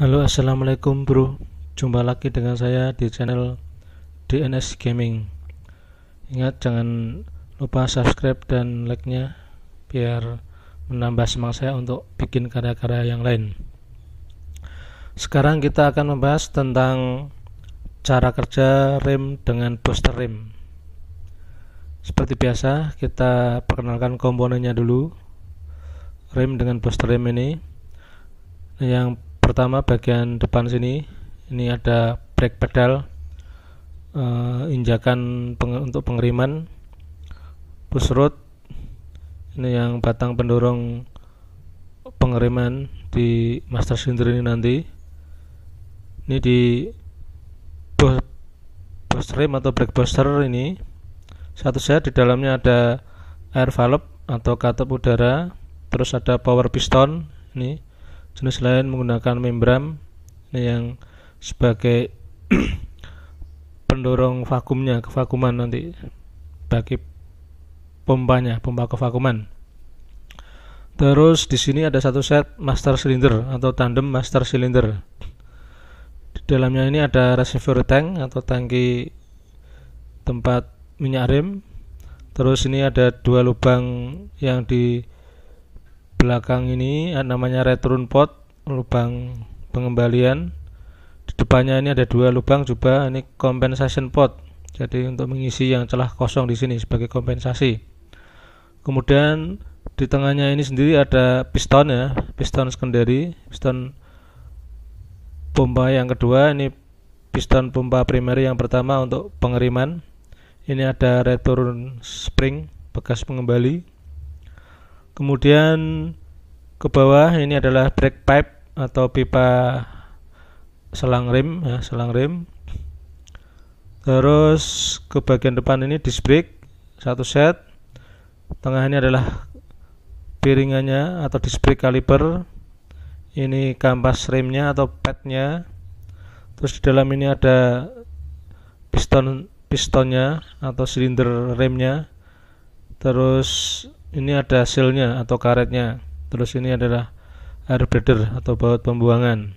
Halo assalamualaikum bro Jumpa lagi dengan saya di channel DNS Gaming Ingat jangan lupa subscribe dan like nya Biar menambah semangat saya untuk bikin karya-karya yang lain Sekarang kita akan membahas tentang Cara kerja rem dengan booster rem Seperti biasa kita perkenalkan komponennya dulu Rem dengan booster rem ini yang pertama bagian depan sini ini ada brake pedal uh, injakan peng untuk pengeriman push rod ini yang batang pendorong pengereman di master cylinder ini nanti ini di boost rim atau brake booster ini satu set di dalamnya ada air valve atau katup udara terus ada power piston ini jenis lain menggunakan membran yang sebagai pendorong vakumnya kevakuman nanti bagi pompanya pompa kevakuman terus di sini ada satu set master silinder atau tandem master silinder. di dalamnya ini ada reservoir tank atau tangki tempat minyak rem terus ini ada dua lubang yang di belakang ini eh, namanya return pot lubang pengembalian di depannya ini ada dua lubang juga ini compensation pot jadi untuk mengisi yang celah kosong di sini sebagai kompensasi kemudian di tengahnya ini sendiri ada piston ya piston sekunderi piston pompa yang kedua ini piston pompa primer yang pertama untuk pengeriman ini ada return spring bekas pengembali kemudian ke bawah ini adalah brake pipe atau pipa selang rem ya, selang rem terus ke bagian depan ini disc brake satu set tengah ini adalah piringannya atau disc brake kaliper ini kampas remnya atau padnya terus di dalam ini ada piston pistonnya atau silinder remnya terus ini ada hasilnya atau karetnya terus ini adalah air breeder atau baut pembuangan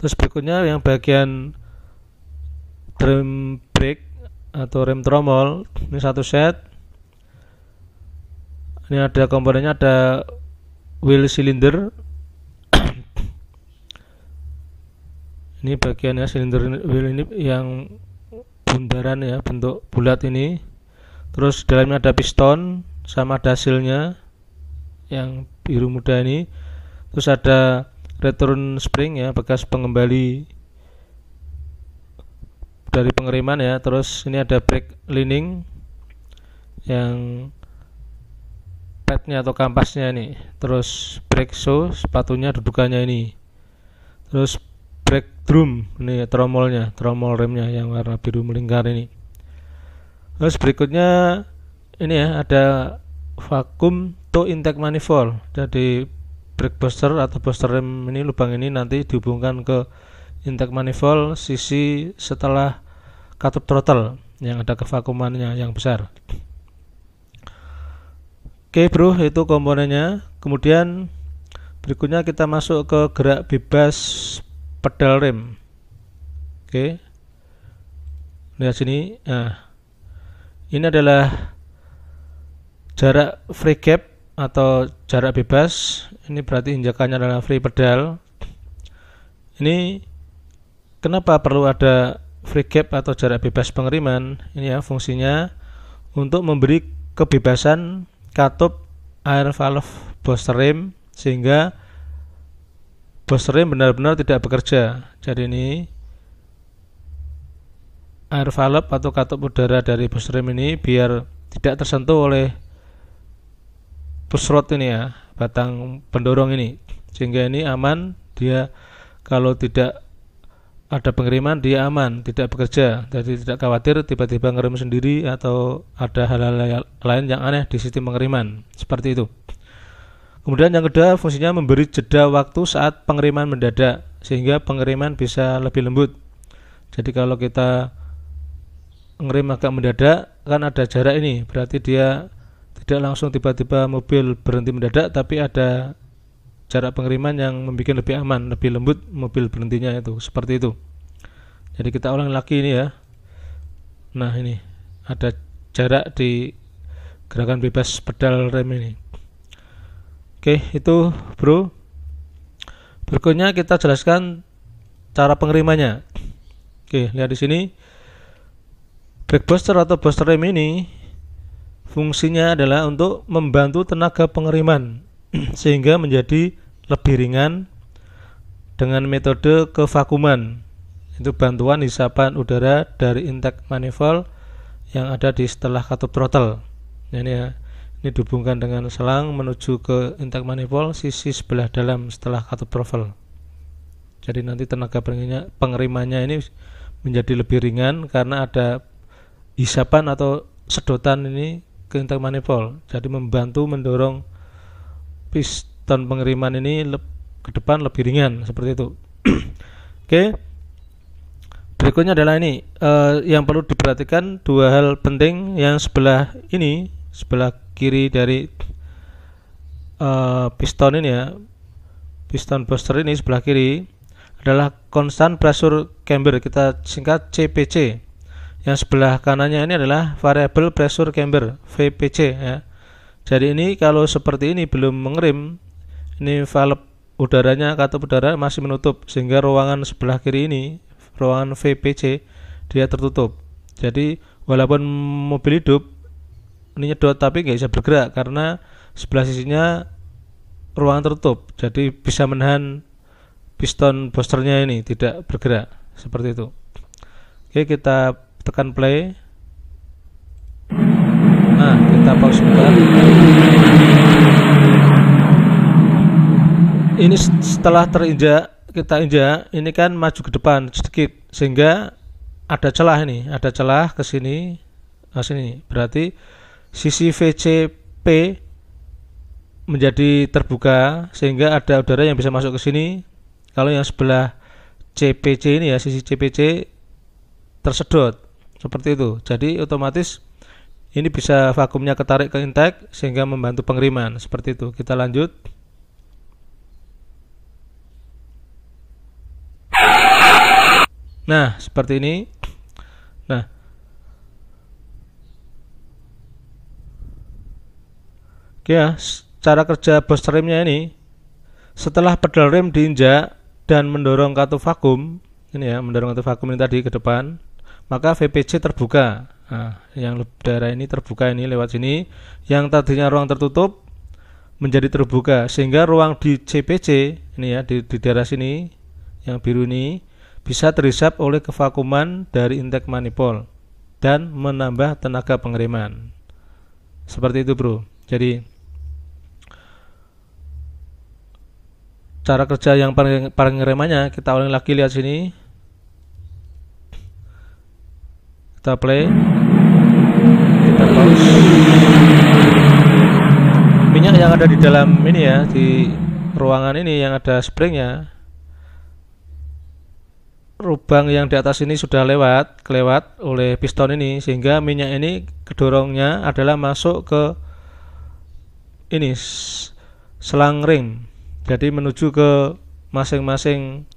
terus berikutnya yang bagian trim brake atau rem tromol ini satu set ini ada komponennya ada wheel cylinder ini bagiannya silinder wheel ini yang bundaran ya bentuk bulat ini terus dalamnya ada piston sama dasilnya yang biru muda ini terus ada return spring ya bekas pengembali dari pengereman ya terus ini ada brake lining yang padnya atau kampasnya ini terus brake shoe sepatunya dudukannya ini terus brake drum ini tromolnya tromol remnya yang warna biru melingkar ini Terus berikutnya ini ya ada vakum to intake manifold. Jadi brake booster atau booster rem ini lubang ini nanti dihubungkan ke intake manifold sisi setelah katup throttle yang ada kevakumannya yang besar. Oke bro, itu komponennya. Kemudian berikutnya kita masuk ke gerak bebas pedal rem. Oke, lihat sini. Nah, ini adalah jarak free gap atau jarak bebas. Ini berarti injakannya adalah free pedal. Ini kenapa perlu ada free gap atau jarak bebas pengeriman? Ini ya fungsinya untuk memberi kebebasan katup air valve booster rim sehingga booster rim benar-benar tidak bekerja. Jadi ini air valve atau katup udara dari bus rem ini biar tidak tersentuh oleh pusrot ini ya batang pendorong ini sehingga ini aman dia kalau tidak ada pengiriman dia aman tidak bekerja jadi tidak khawatir tiba-tiba ngerem sendiri atau ada hal-hal lain yang aneh di sistem pengiriman seperti itu kemudian yang kedua fungsinya memberi jeda waktu saat pengiriman mendadak sehingga pengiriman bisa lebih lembut jadi kalau kita ngerem agak mendadak kan ada jarak ini berarti dia tidak langsung tiba-tiba mobil berhenti mendadak tapi ada jarak pengereman yang membuat lebih aman lebih lembut mobil berhentinya itu seperti itu jadi kita ulang lagi ini ya nah ini ada jarak di gerakan bebas pedal rem ini oke itu bro berikutnya kita jelaskan cara pengerimannya. oke lihat di sini Breakbuster atau booster rem ini fungsinya adalah untuk membantu tenaga pengeriman sehingga menjadi lebih ringan dengan metode kevakuman itu bantuan hisapan udara dari intake manifold yang ada di setelah katup throttle ini ya ini dihubungkan dengan selang menuju ke intake manifold sisi sebelah dalam setelah katup throttle jadi nanti tenaga pengerimannya ini menjadi lebih ringan karena ada hisapan atau sedotan ini ke intake manifold jadi membantu mendorong piston pengiriman ini ke depan lebih ringan seperti itu oke okay. berikutnya adalah ini uh, yang perlu diperhatikan dua hal penting yang sebelah ini sebelah kiri dari uh, piston ini ya piston booster ini sebelah kiri adalah konstan pressure camber kita singkat CPC yang sebelah kanannya ini adalah variable pressure camber VPC ya. Jadi ini kalau seperti ini belum mengerim, ini valve udaranya katup udara masih menutup sehingga ruangan sebelah kiri ini, ruangan VPC dia tertutup. Jadi walaupun mobil hidup ini nyedot tapi nggak bisa bergerak karena sebelah sisinya ruangan tertutup. Jadi bisa menahan piston bosternya ini tidak bergerak seperti itu. Oke, kita tekan play nah kita pause sebentar ini setelah terinjak kita injak ini kan maju ke depan sedikit sehingga ada celah ini ada celah ke sini ke sini berarti sisi VCP menjadi terbuka sehingga ada udara yang bisa masuk ke sini kalau yang sebelah CPC ini ya sisi CPC tersedot seperti itu jadi otomatis ini bisa vakumnya ketarik ke intake sehingga membantu pengiriman seperti itu kita lanjut nah seperti ini nah oke ya cara kerja bos remnya ini setelah pedal rem diinjak dan mendorong katup vakum ini ya mendorong katup vakum ini tadi ke depan maka VPC terbuka. Nah, yang daerah ini terbuka ini lewat sini, yang tadinya ruang tertutup menjadi terbuka sehingga ruang di CPC ini ya di, di daerah sini yang biru ini bisa terisap oleh kevakuman dari intake manifold dan menambah tenaga pengereman. Seperti itu, Bro. Jadi cara kerja yang remanya kita ulangi lagi lihat sini kita play kita pause minyak yang ada di dalam ini ya di ruangan ini yang ada springnya lubang yang di atas ini sudah lewat kelewat oleh piston ini sehingga minyak ini kedorongnya adalah masuk ke ini selang ring jadi menuju ke masing-masing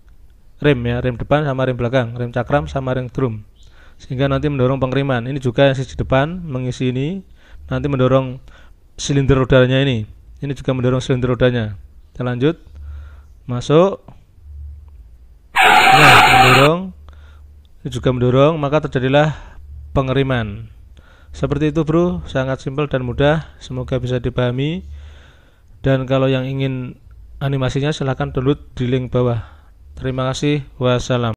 rem ya rem depan sama rem belakang rem cakram sama rem drum sehingga nanti mendorong pengeriman ini juga yang sisi depan mengisi ini nanti mendorong silinder rodanya ini ini juga mendorong silinder rodanya kita lanjut masuk nah mendorong ini juga mendorong maka terjadilah pengeriman seperti itu bro sangat simpel dan mudah semoga bisa dipahami dan kalau yang ingin animasinya silahkan download di link bawah terima kasih wassalam